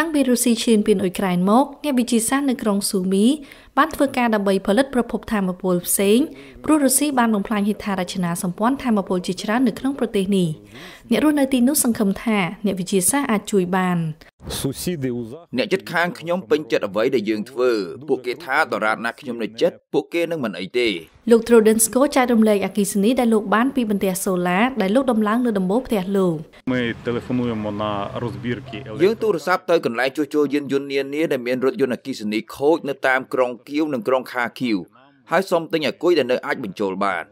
តាំងពីរុស្ស៊ីឈានពានអ៊ុយក្រែនមកអ្នកវិទ្យាសាស្ត្រនៅក្រុងស៊ូមីបានធ្វើការដើម្បីផលិតប្រភពធម្មពលផ្សេងព្រោះរុស្ស៊ីបានបំផ្លាញហេដ្ឋារចនាសម្ព័ន្ធធម្មពលជាច្រើននៅក្នុងប្រទេសនេះអ្នករស់នៅទីនោះសង្ឃឹមថា អ្នកវិទ្យាសាស្ត្រអាចជួយបាន។អ្នកចិត្តខាងខ្ញុំពេញចិត្តអ្វីដែលយើងធ្វើពួកគេថាដរាបណាខ្ញុំនៅចិត្តពួកគេនឹងមិនអីទេលោក Trodensko ចែករំលែកអគិសនីដែលលោកបានពីបន្ទះសូឡាដែលលោកដំឡើងលើដំបូលផ្ទះលោកយើងទូរស័ព្ទទៅកន្លែងជួសជុលយានយន្តនានាដែលមានរថយន្តអគិសនីខូចនៅតាមក្រុងគៀវនិងក្រុងខាគៀវហើយសុំទិញអាគុយដែលនៅអាចបញ្ចូលបាន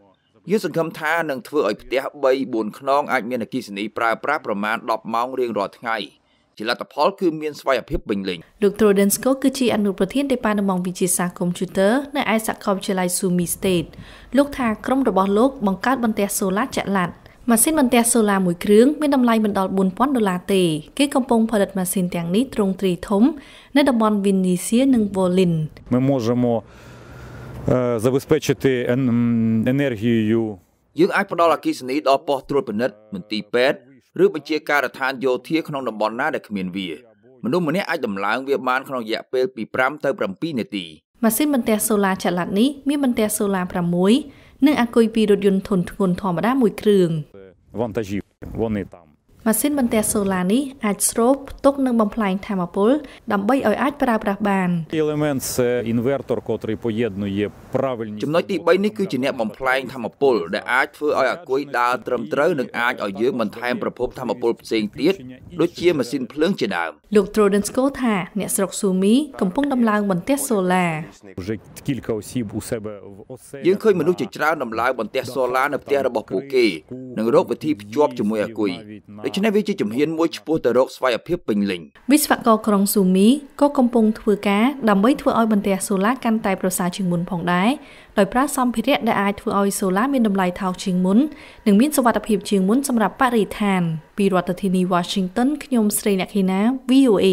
យើងសង្ឃឹមថានឹងធ្វើឲ្យផ្ទះ3 4ខ្នងអាចមានអគិសនីប្រើប្រាស់ប្រមាណ10ម៉ោងរៀងរាល់ថ្ងៃ។ជាលទ្ធផលគឺមានស្វ័យភាពពេញលេញលោក Trodensko គឺជាអនុប្រធាននៃប៉ានមងវិទ្យាសាស្ត្រកុំព្យូទ័រនៅឯសាកលវិទ្យាល័យ Sumi State លោកថាក្រុមរបស់លោកបង្កើតបន្ទះសូឡាចល័តម៉ាស៊ីនបន្ទះសូឡាមួយគ្រឿងមានតម្លៃមិនដល់4000ដុល្លារទេគេកំពុងផលិតម៉ាស៊ីនទាំងនេះទ្រង់ទ្រីធំ នៅតំបន់ Vinnysia និង Volin мы можем забезпечити энергию យើងអាចផ្ដល់អគ្គិសនីដល់ប៉ុស្តិ៍ត្រួតពិនិត្យមន្ទីរពេទ្យឬបញ្ជាការដ្ឋានយោធាក្នុងតំបន់ណាដែលគ្មានវាមនុស្សម្នាក់អាចដំឡើងវាបានក្នុងរយៈពេលពី5ទៅ7នាទីម៉ាស៊ីនបន្ទះសូឡាចល័តនេះមានបន្ទះសូឡា6និងអាគុយពីររថយន្តធុនធ្ងន់ធម្មតា មួយគ្រឿងវ៉ាន់តាជីវ៉ាន់នីតាម៉ាស៊ីនបន្ទះសូឡានេះអាចស្រូបទុកនិងបំផ្លែងធម្មពលដើម្បីឲ្យអាចប្រើប្រាស់បាន Elements inverter, который поеднуе правильно ចំណុចទី3នេះគឺជាអ្នកបំផ្លែងធម្មពលដែលអាចធ្វើឲ្យអាគុយដើរត្រឹមត្រូវនិងអាចឲ្យយើងបន្ថែមប្រភពធម្មពលផ្សេងទៀតដូចជាម៉ាស៊ីនភ្លើងជាដើមលោក Trodensko ថាអ្នកស្រុកស៊ូមីកំពុងដំឡើងបន្ទះសូឡាយើងឃើញមនុស្សជាច្រើនដំឡើងបន្ទះសូឡានៅផ្ទះរបស់ពួកគេ និងរកវិធីភ្ជាប់ជាមួយអាគុយដូច្នេះវាជាជំហានមួយឆ្ពោះទៅរកស្វ័យភាពពេញលេញវិស្វករក្រុងស៊ូមីក៏កំពុងធ្វើការដើម្បីធ្វើឲ្យបន្ទះសូឡាកាន់តែប្រសើរជាងមុនផងដែរដោយប្រើសម្ភារៈដែលអាចធ្វើឲ្យសូឡាមានតម្លៃថោកជាងមុននិងមានសុវត្ថិភាពជាងមុនសម្រាប់បរិស្ថានពីរដ្ឋធានី Washington ខ្ញុំស្រីអ្នកឃីណា VOA